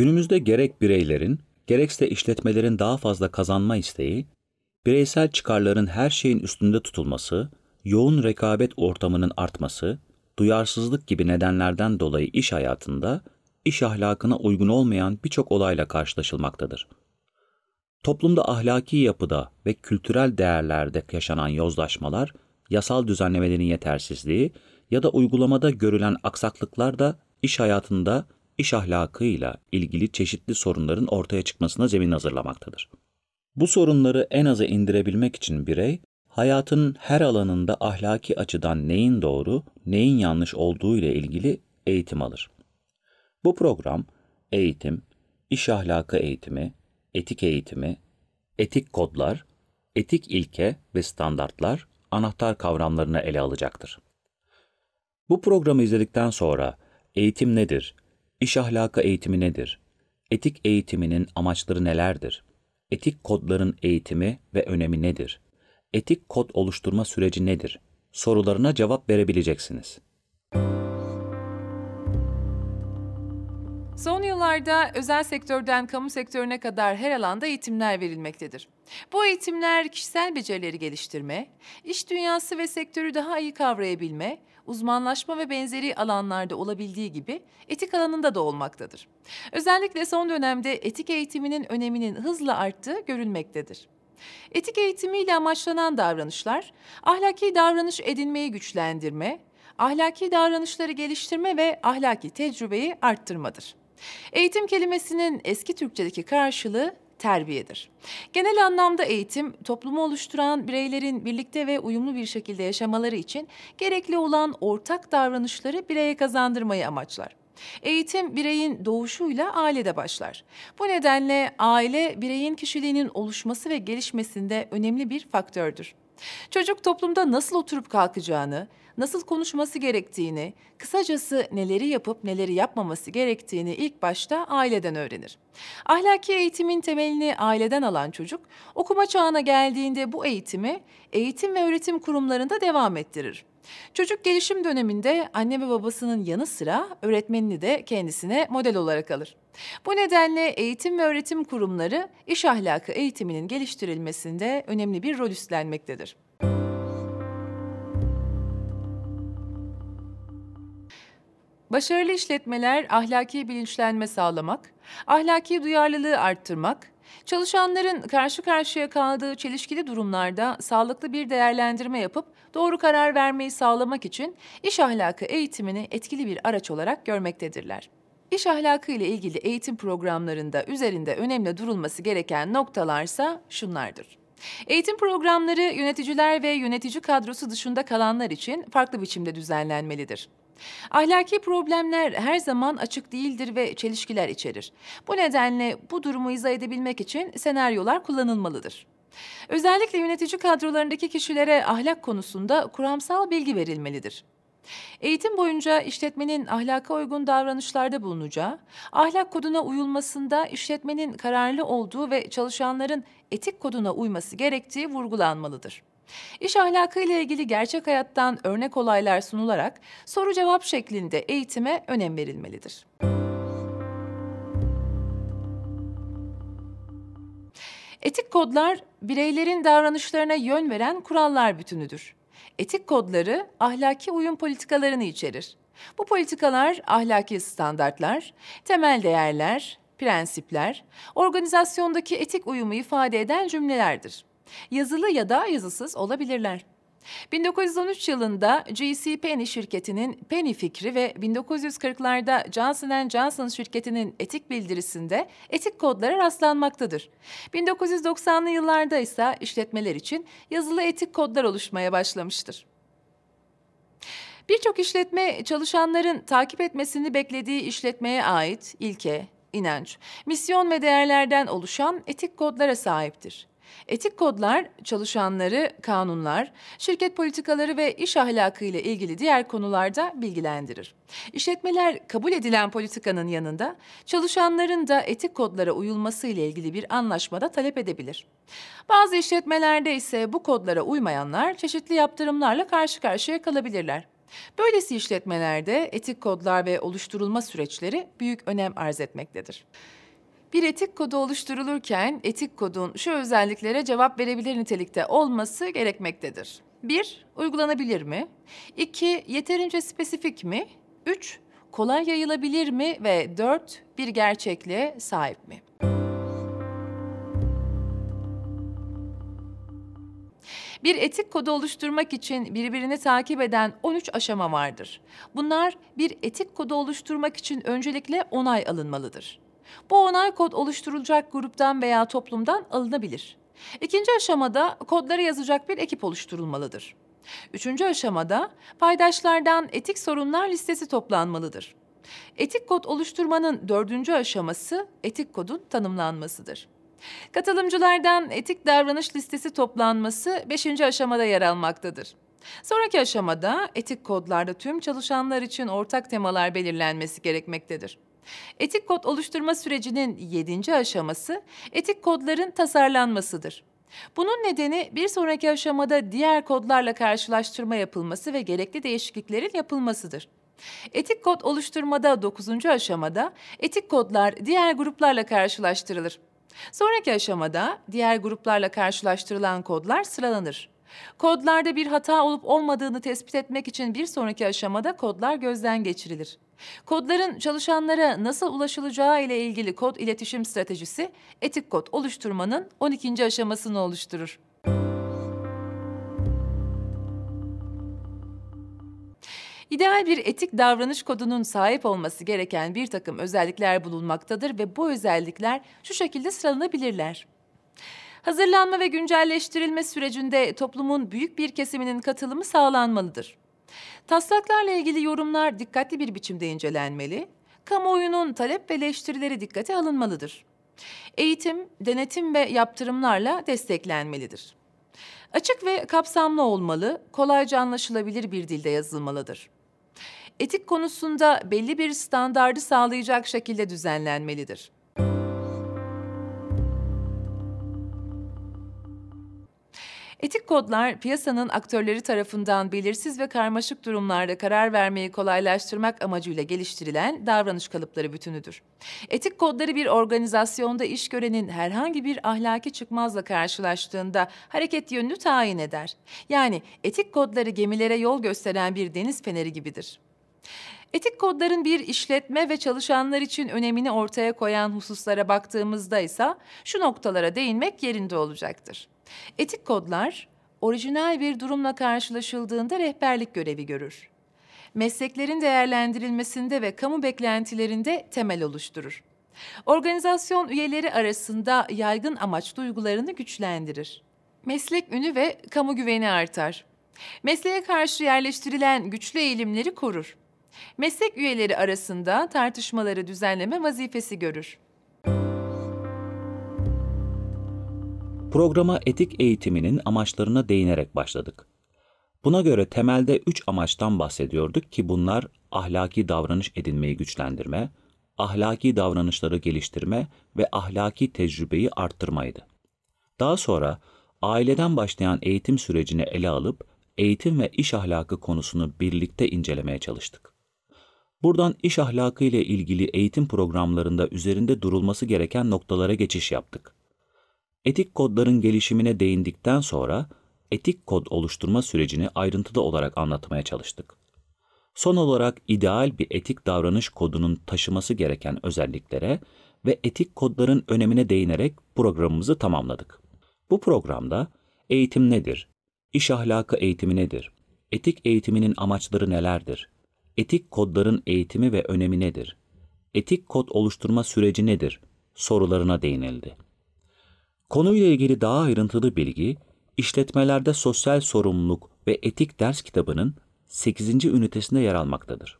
Günümüzde gerek bireylerin, gerekse işletmelerin daha fazla kazanma isteği, bireysel çıkarların her şeyin üstünde tutulması, yoğun rekabet ortamının artması, duyarsızlık gibi nedenlerden dolayı iş hayatında iş ahlakına uygun olmayan birçok olayla karşılaşılmaktadır. Toplumda ahlaki yapıda ve kültürel değerlerde yaşanan yozlaşmalar, yasal düzenlemelerin yetersizliği ya da uygulamada görülen aksaklıklar da iş hayatında iş ahlakıyla ilgili çeşitli sorunların ortaya çıkmasına zemin hazırlamaktadır. Bu sorunları en aza indirebilmek için birey, hayatın her alanında ahlaki açıdan neyin doğru, neyin yanlış olduğu ile ilgili eğitim alır. Bu program eğitim, iş ahlakı eğitimi, etik eğitimi, etik kodlar, etik ilke ve standartlar anahtar kavramlarını ele alacaktır. Bu programı izledikten sonra eğitim nedir, İş ahlakı eğitimi nedir? Etik eğitiminin amaçları nelerdir? Etik kodların eğitimi ve önemi nedir? Etik kod oluşturma süreci nedir? Sorularına cevap verebileceksiniz. Müzik Son yıllarda özel sektörden kamu sektörüne kadar her alanda eğitimler verilmektedir. Bu eğitimler kişisel becerileri geliştirme, iş dünyası ve sektörü daha iyi kavrayabilme, uzmanlaşma ve benzeri alanlarda olabildiği gibi etik alanında da olmaktadır. Özellikle son dönemde etik eğitiminin öneminin hızla arttığı görülmektedir. Etik eğitimiyle amaçlanan davranışlar, ahlaki davranış edinmeyi güçlendirme, ahlaki davranışları geliştirme ve ahlaki tecrübeyi arttırmadır. Eğitim kelimesinin eski Türkçedeki karşılığı terbiyedir. Genel anlamda eğitim, toplumu oluşturan bireylerin birlikte ve uyumlu bir şekilde yaşamaları için gerekli olan ortak davranışları bireye kazandırmayı amaçlar. Eğitim bireyin doğuşuyla ailede başlar. Bu nedenle aile bireyin kişiliğinin oluşması ve gelişmesinde önemli bir faktördür. Çocuk toplumda nasıl oturup kalkacağını, nasıl konuşması gerektiğini, kısacası neleri yapıp neleri yapmaması gerektiğini ilk başta aileden öğrenir. Ahlaki eğitimin temelini aileden alan çocuk, okuma çağına geldiğinde bu eğitimi eğitim ve öğretim kurumlarında devam ettirir. Çocuk gelişim döneminde anne ve babasının yanı sıra öğretmenini de kendisine model olarak alır. Bu nedenle eğitim ve öğretim kurumları iş ahlakı eğitiminin geliştirilmesinde önemli bir rol üstlenmektedir. Başarılı işletmeler ahlaki bilinçlenme sağlamak, ahlaki duyarlılığı arttırmak, çalışanların karşı karşıya kaldığı çelişkili durumlarda sağlıklı bir değerlendirme yapıp doğru karar vermeyi sağlamak için iş ahlakı eğitimini etkili bir araç olarak görmektedirler. İş ahlakı ile ilgili eğitim programlarında üzerinde önemli durulması gereken noktalarsa şunlardır. Eğitim programları yöneticiler ve yönetici kadrosu dışında kalanlar için farklı biçimde düzenlenmelidir. Ahlaki problemler her zaman açık değildir ve çelişkiler içerir. Bu nedenle bu durumu izah edebilmek için senaryolar kullanılmalıdır. Özellikle yönetici kadrolarındaki kişilere ahlak konusunda kuramsal bilgi verilmelidir. Eğitim boyunca işletmenin ahlaka uygun davranışlarda bulunacağı, ahlak koduna uyulmasında işletmenin kararlı olduğu ve çalışanların etik koduna uyması gerektiği vurgulanmalıdır. İş ahlakıyla ilgili gerçek hayattan örnek olaylar sunularak soru cevap şeklinde eğitime önem verilmelidir. Etik kodlar bireylerin davranışlarına yön veren kurallar bütünüdür. Etik kodları ahlaki uyum politikalarını içerir. Bu politikalar ahlaki standartlar, temel değerler, prensipler, organizasyondaki etik uyumu ifade eden cümlelerdir. Yazılı ya da yazısız olabilirler. 1913 yılında J.C. Penney şirketinin Penny fikri ve 1940'larda Johnson Johnson şirketinin etik bildirisinde etik kodlara rastlanmaktadır. 1990'lı yıllarda ise işletmeler için yazılı etik kodlar oluşmaya başlamıştır. Birçok işletme çalışanların takip etmesini beklediği işletmeye ait ilke, inanç, misyon ve değerlerden oluşan etik kodlara sahiptir. Etik kodlar çalışanları, kanunlar, şirket politikaları ve iş ahlakı ile ilgili diğer konularda bilgilendirir. İşletmeler kabul edilen politikanın yanında çalışanların da etik kodlara uyulması ile ilgili bir anlaşmada talep edebilir. Bazı işletmelerde ise bu kodlara uymayanlar çeşitli yaptırımlarla karşı karşıya kalabilirler. Böylesi işletmelerde etik kodlar ve oluşturulma süreçleri büyük önem arz etmektedir. Bir etik kodu oluşturulurken etik kodun şu özelliklere cevap verebilir nitelikte olması gerekmektedir. 1. Uygulanabilir mi? 2. Yeterince spesifik mi? 3. Kolay yayılabilir mi? Ve 4. Bir gerçekliğe sahip mi? Bir etik kodu oluşturmak için birbirini takip eden 13 aşama vardır. Bunlar bir etik kodu oluşturmak için öncelikle onay alınmalıdır. Bu onay kod oluşturulacak gruptan veya toplumdan alınabilir. İkinci aşamada kodları yazacak bir ekip oluşturulmalıdır. Üçüncü aşamada paydaşlardan etik sorunlar listesi toplanmalıdır. Etik kod oluşturmanın dördüncü aşaması etik kodun tanımlanmasıdır. Katılımcılardan etik davranış listesi toplanması beşinci aşamada yer almaktadır. Sonraki aşamada etik kodlarda tüm çalışanlar için ortak temalar belirlenmesi gerekmektedir. Etik kod oluşturma sürecinin yedinci aşaması etik kodların tasarlanmasıdır. Bunun nedeni bir sonraki aşamada diğer kodlarla karşılaştırma yapılması ve gerekli değişikliklerin yapılmasıdır. Etik kod oluşturmada dokuzuncu aşamada etik kodlar diğer gruplarla karşılaştırılır. Sonraki aşamada diğer gruplarla karşılaştırılan kodlar sıralanır. Kodlarda bir hata olup olmadığını tespit etmek için bir sonraki aşamada kodlar gözden geçirilir. Kodların çalışanlara nasıl ulaşılacağı ile ilgili kod iletişim stratejisi etik kod oluşturmanın 12. aşamasını oluşturur. İdeal bir etik davranış kodunun sahip olması gereken bir takım özellikler bulunmaktadır ve bu özellikler şu şekilde sıralanabilirler. Hazırlanma ve güncelleştirilme sürecinde toplumun büyük bir kesiminin katılımı sağlanmalıdır. Taslaklarla ilgili yorumlar dikkatli bir biçimde incelenmeli, kamuoyunun talep ve eleştirileri dikkate alınmalıdır. Eğitim, denetim ve yaptırımlarla desteklenmelidir. Açık ve kapsamlı olmalı, kolayca anlaşılabilir bir dilde yazılmalıdır. Etik konusunda belli bir standardı sağlayacak şekilde düzenlenmelidir. Etik kodlar piyasanın aktörleri tarafından belirsiz ve karmaşık durumlarda karar vermeyi kolaylaştırmak amacıyla geliştirilen davranış kalıpları bütünüdür. Etik kodları bir organizasyonda iş görenin herhangi bir ahlaki çıkmazla karşılaştığında hareket yönünü tayin eder. Yani etik kodları gemilere yol gösteren bir deniz feneri gibidir. Etik kodların bir işletme ve çalışanlar için önemini ortaya koyan hususlara baktığımızda ise şu noktalara değinmek yerinde olacaktır. Etik kodlar orijinal bir durumla karşılaşıldığında rehberlik görevi görür. Mesleklerin değerlendirilmesinde ve kamu beklentilerinde temel oluşturur. Organizasyon üyeleri arasında yaygın amaç duygularını güçlendirir. Meslek ünü ve kamu güveni artar. Mesleğe karşı yerleştirilen güçlü eğilimleri korur. Meslek üyeleri arasında tartışmaları düzenleme vazifesi görür. Programa etik eğitiminin amaçlarına değinerek başladık. Buna göre temelde üç amaçtan bahsediyorduk ki bunlar ahlaki davranış edinmeyi güçlendirme, ahlaki davranışları geliştirme ve ahlaki tecrübeyi arttırmaydı. Daha sonra aileden başlayan eğitim sürecini ele alıp eğitim ve iş ahlakı konusunu birlikte incelemeye çalıştık. Buradan iş ahlakı ile ilgili eğitim programlarında üzerinde durulması gereken noktalara geçiş yaptık. Etik kodların gelişimine değindikten sonra etik kod oluşturma sürecini ayrıntılı olarak anlatmaya çalıştık. Son olarak ideal bir etik davranış kodunun taşıması gereken özelliklere ve etik kodların önemine değinerek programımızı tamamladık. Bu programda eğitim nedir? İş ahlakı eğitimi nedir? Etik eğitiminin amaçları nelerdir? Etik kodların eğitimi ve önemi nedir? Etik kod oluşturma süreci nedir? sorularına değinildi. Konuyla ilgili daha ayrıntılı bilgi, işletmelerde sosyal sorumluluk ve etik ders kitabının 8. ünitesinde yer almaktadır.